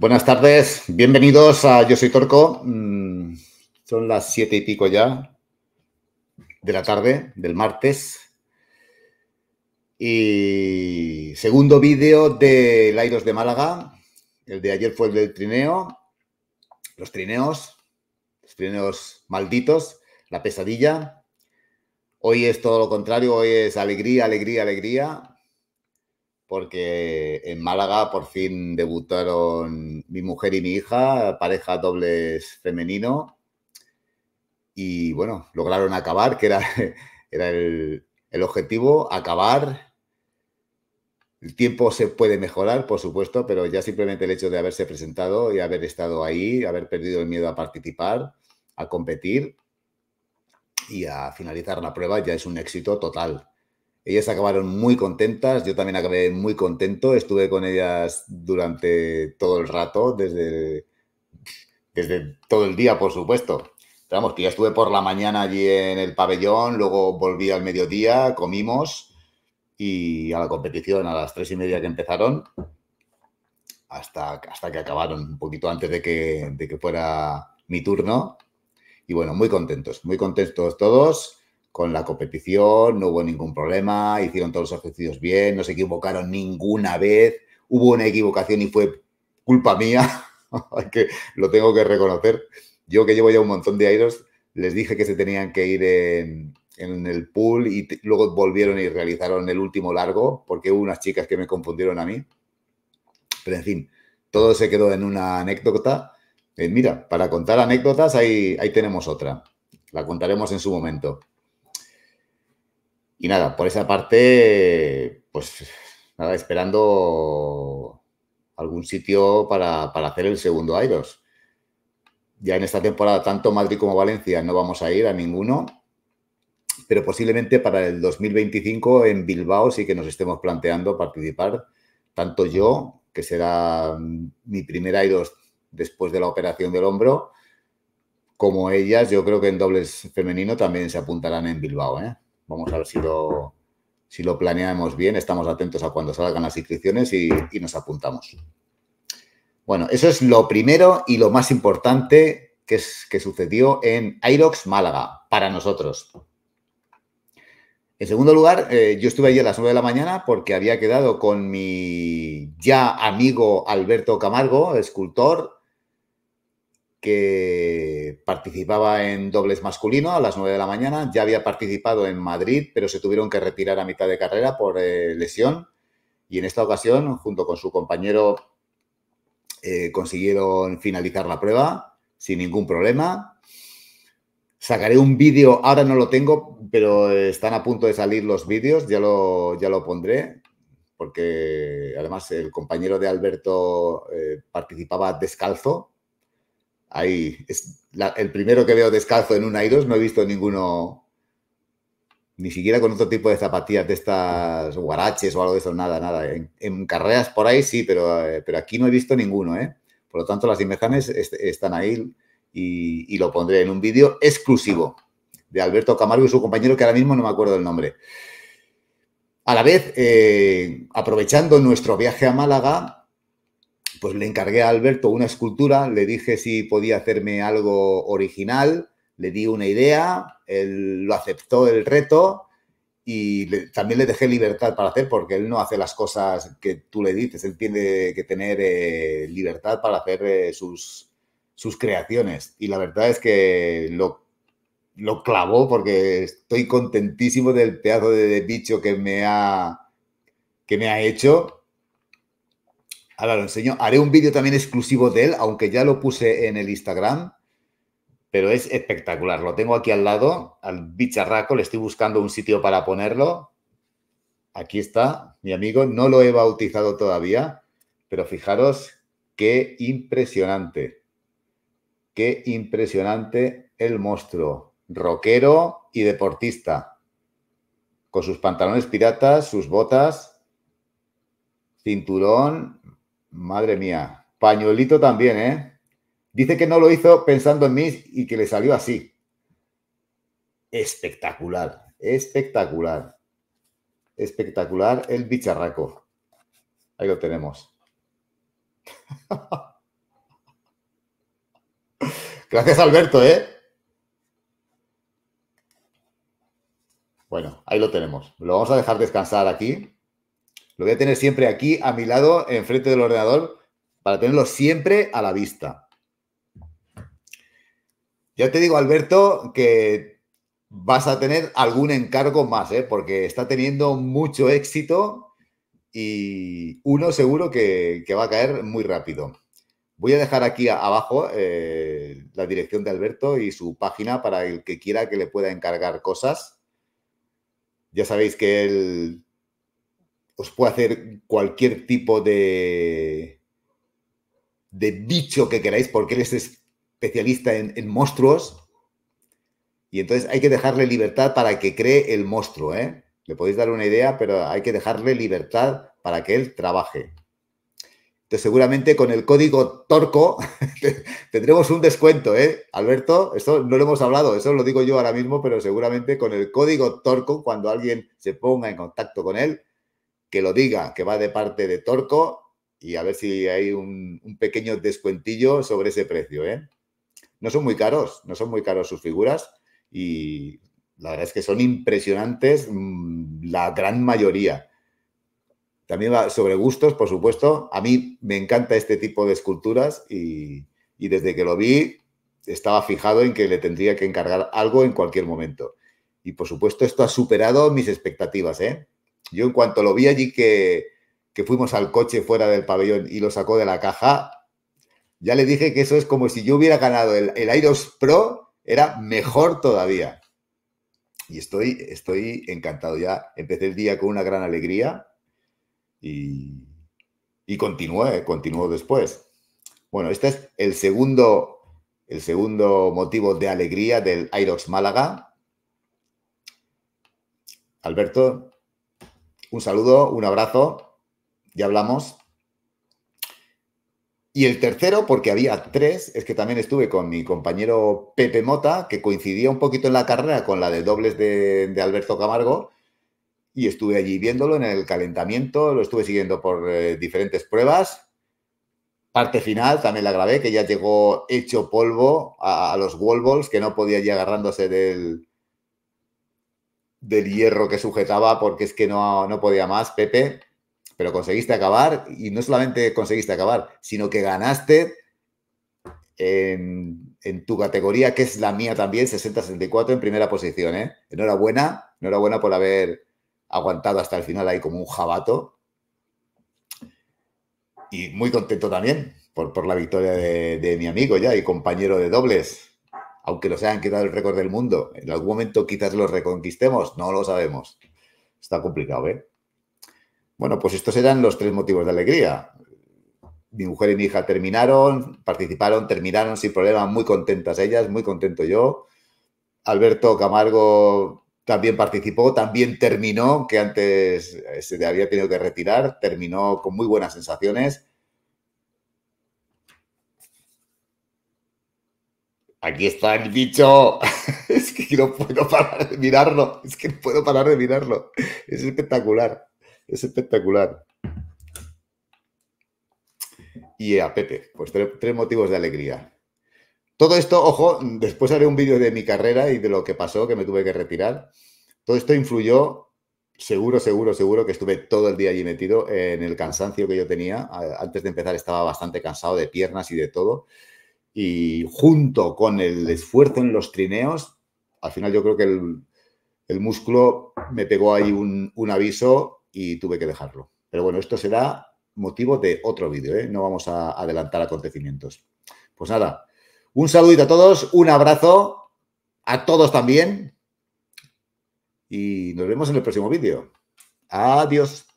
Buenas tardes, bienvenidos a Yo Soy Torco. Mm, son las siete y pico ya de la tarde del martes. Y segundo vídeo de Lairos de Málaga. El de ayer fue el del trineo. Los trineos, los trineos malditos, la pesadilla. Hoy es todo lo contrario, hoy es alegría, alegría, alegría porque en Málaga por fin debutaron mi mujer y mi hija, pareja dobles femenino, y bueno, lograron acabar, que era, era el, el objetivo, acabar. El tiempo se puede mejorar, por supuesto, pero ya simplemente el hecho de haberse presentado y haber estado ahí, haber perdido el miedo a participar, a competir y a finalizar la prueba ya es un éxito total. Ellas acabaron muy contentas, yo también acabé muy contento, estuve con ellas durante todo el rato, desde, desde todo el día, por supuesto. Pero que ya estuve por la mañana allí en el pabellón, luego volví al mediodía, comimos y a la competición a las tres y media que empezaron, hasta, hasta que acabaron, un poquito antes de que, de que fuera mi turno. Y bueno, muy contentos, muy contentos todos con la competición, no hubo ningún problema, hicieron todos los ejercicios bien, no se equivocaron ninguna vez, hubo una equivocación y fue culpa mía, que lo tengo que reconocer. Yo que llevo ya un montón de años les dije que se tenían que ir en, en el pool y luego volvieron y realizaron el último largo porque hubo unas chicas que me confundieron a mí. Pero en fin, todo se quedó en una anécdota. Eh, mira, para contar anécdotas ahí, ahí tenemos otra. La contaremos en su momento. Y nada, por esa parte, pues nada, esperando algún sitio para, hacer el segundo Airos. Ya en esta temporada, tanto Madrid como Valencia no vamos a ir a ninguno, pero posiblemente para el 2025 en Bilbao sí que nos estemos planteando participar, tanto yo, que será mi primer Airos después de la operación del hombro, como ellas, yo creo que en dobles femenino también se apuntarán en Bilbao. ¿eh? Vamos a ver si lo, planeamos bien, estamos atentos a cuando salgan las inscripciones y, nos apuntamos. Bueno, eso es lo primero y lo más importante que, que sucedió en Airox, Málaga para nosotros. En segundo lugar, eh, yo estuve allí a las 9 de la mañana porque había quedado con mi ya amigo Alberto Camargo, escultor, que participaba en dobles masculino a las 9 de la mañana. Ya había participado en Madrid, pero se tuvieron que retirar a mitad de carrera por eh, lesión. Y en esta ocasión, junto con su compañero, eh, consiguieron finalizar la prueba sin ningún problema. Sacaré un vídeo, ahora no lo tengo, pero están a punto de salir los vídeos, ya lo, ya lo pondré, porque además el compañero de Alberto eh, participaba descalzo, Ahí es el primero que veo descalzo en una y dos, no he visto ninguno, ni siquiera con otro tipo de zapatillas de estas guaraches o algo de eso, nada, nada. En, carreras por ahí sí, pero, eh, pero aquí no he visto ninguno, ¿eh? Por lo tanto, las imágenes están ahí y, lo pondré en un vídeo exclusivo de Alberto Camargo y su compañero, que ahora mismo no me acuerdo el nombre. A la vez, eh, aprovechando nuestro viaje a Málaga, pues le encargué a Alberto una escultura, le dije si podía hacerme algo original, le di una idea, él lo aceptó el reto y también le dejé libertad para hacer porque él no hace las cosas que tú le dices, él tiene que tener eh, libertad para hacer eh, sus, sus creaciones y la verdad es que lo, lo clavó porque estoy contentísimo del pedazo de, de bicho que me ha, que me ha hecho Ahora lo enseño. Haré un vídeo también exclusivo de él, aunque ya lo puse en el Instagram. Pero es espectacular. Lo tengo aquí al lado, al bicharraco. Le estoy buscando un sitio para ponerlo. Aquí está, mi amigo. No lo he bautizado todavía. Pero fijaros qué impresionante. Qué impresionante el monstruo. Rockero y deportista. Con sus pantalones piratas, sus botas, cinturón Madre mía. Pañuelito también, ¿eh? Dice que no lo hizo pensando en mí y que le salió así. Espectacular, espectacular. Espectacular el bicharraco. Ahí lo tenemos. Gracias, Alberto, ¿eh? Bueno, ahí lo tenemos. Lo vamos a dejar descansar aquí. Lo voy a tener siempre aquí a mi lado, enfrente del ordenador, para tenerlo siempre a la vista. Ya te digo, Alberto, que vas a tener algún encargo más, ¿eh? porque está teniendo mucho éxito y uno seguro que, va a caer muy rápido. Voy a dejar aquí abajo eh, la dirección de Alberto y su página para el que quiera que le pueda encargar cosas. Ya sabéis que él os puede hacer cualquier tipo de, de bicho que queráis, porque él es especialista en, monstruos. Y entonces hay que dejarle libertad para que cree el monstruo, ¿eh? Le podéis dar una idea, pero hay que dejarle libertad para que él trabaje. Entonces, seguramente con el código Torco tendremos un descuento, ¿eh? Alberto, esto no lo hemos hablado, eso lo digo yo ahora mismo, pero seguramente con el código Torco, cuando alguien se ponga en contacto con él, que lo diga, que va de parte de Torco y a ver si hay un, pequeño descuentillo sobre ese precio. ¿eh? No son muy caros, no son muy caros sus figuras y la verdad es que son impresionantes mm, la gran mayoría. También va sobre gustos, por supuesto. A mí me encanta este tipo de esculturas y, y desde que lo vi estaba fijado en que le tendría que encargar algo en cualquier momento. Y por supuesto esto ha superado mis expectativas, ¿eh? Yo en cuanto lo vi allí que, fuimos al coche fuera del pabellón y lo sacó de la caja, ya le dije que eso es como si yo hubiera ganado el, el Pro, era mejor todavía. Y estoy, estoy encantado. Ya empecé el día con una gran alegría y, y continué, eh, continuó después. Bueno, este es el segundo, el segundo motivo de alegría del Airox Málaga. Alberto, un saludo, un abrazo, ya hablamos. Y el tercero, porque había tres, es que también estuve con mi compañero Pepe Mota, que coincidía un poquito en la carrera con la de dobles de, Alberto Camargo, y estuve allí viéndolo en el calentamiento, lo estuve siguiendo por eh, diferentes pruebas. Parte final también la grabé, que ya llegó hecho polvo a, los wall balls, que no podía ir agarrándose del, del hierro que sujetaba porque es que no, no podía más, Pepe, pero conseguiste acabar y no solamente conseguiste acabar, sino que ganaste en, tu categoría, que es la mía también, 60-64 en primera posición. ¿eh? Enhorabuena, enhorabuena por haber aguantado hasta el final ahí como un jabato. Y muy contento también por, la victoria de, de mi amigo ya y compañero de dobles, aunque los hayan quitado el récord del mundo. En algún momento quizás los reconquistemos, no lo sabemos. Está complicado, ¿eh? Bueno, pues estos eran los tres motivos de alegría. Mi mujer y mi hija terminaron, participaron, terminaron sin problema, muy contentas ellas, muy contento yo. Alberto Camargo también participó, también terminó, que antes se había tenido que retirar, terminó con muy buenas sensaciones. aquí está el bicho. es que no puedo parar de mirarlo. Es que no puedo parar de mirarlo. Es espectacular. Es espectacular. Y a Pepe, pues tres, motivos de alegría. Todo esto, ojo, después haré un vídeo de mi carrera y de lo que pasó, que me tuve que retirar. Todo esto influyó, seguro, seguro, seguro, que estuve todo el día allí metido en el cansancio que yo tenía. Antes de empezar estaba bastante cansado de piernas y de todo y junto con el esfuerzo en los trineos, al final yo creo que el, músculo me pegó ahí un, aviso y tuve que dejarlo. Pero bueno, esto será motivo de otro vídeo, ¿eh? no vamos a adelantar acontecimientos. Pues nada, un saludito a todos, un abrazo a todos también y nos vemos en el próximo vídeo. Adiós.